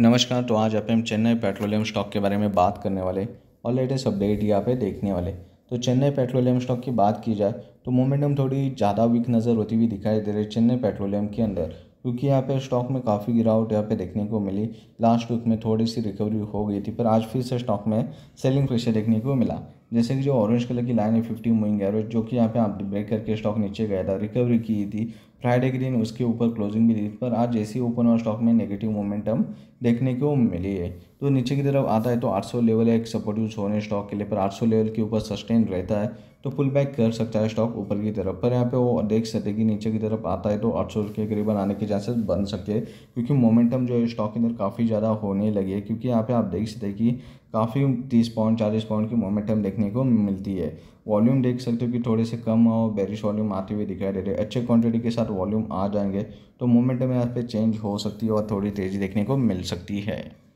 नमस्कार तो आज आप हम चेन्नई पेट्रोलियम स्टॉक के बारे में बात करने वाले और लेटेस्ट अपडेट यहाँ पे देखने वाले तो चेन्नई पेट्रोलियम स्टॉक की बात की जाए तो मोमेंटम थोड़ी ज़्यादा वीक नज़र होती हुई दिखाई दे रही है चेन्नई पेट्रोलियम के अंदर क्योंकि यहाँ पे स्टॉक में काफ़ी गिरावट यहाँ पे देखने को मिली लास्ट वीक में थोड़ी सी रिकवरी हो गई थी पर आज फिर से स्टॉक में सेलिंग प्रेशर देखने को मिला जैसे कि जो ऑरेंज कलर की लाइन है फिफ्टी मूविंग एवरेज जो कि यहाँ पे आप ब्रेक करके स्टॉक नीचे गया था रिकवरी की थी फ्राइडे के दिन उसके ऊपर क्लोजिंग भी दी पर आज जैसे ही ओपन और स्टॉक में नेगेटिव मोमेंटम देखने को मिली है तो नीचे की तरफ आता है तो 800 लेवल है एक सपोर्ट यूज होने स्टॉक के लिए पर 800 लेवल के ऊपर सस्टेन रहता है तो पुल बैक कर सकता है स्टॉक ऊपर की तरफ पर यहाँ पे वो देख सकते कि नीचे की तरफ आता है तो आठ सौ के करीबन आने के चांसेस बन सकते हैं क्योंकि मोमेंटम जो है स्टॉक के अंदर काफ़ी ज़्यादा होने लगी है क्योंकि यहाँ पे आप देख सकते हैं कि काफ़ी तीस पाउंड चालीस पाउंड की मोमेंटम देखने को मिलती है वॉल्यूम देख सकते हो कि थोड़े से कम और बेरिश वॉल्यूम आते हुए दिखाई दे रहे हैं अच्छे क्वांटिटी के साथ वॉल्यूम आ जाएंगे तो मोमेंटम यहाँ पे चेंज हो सकती है और थोड़ी तेज़ी देखने को मिल सकती है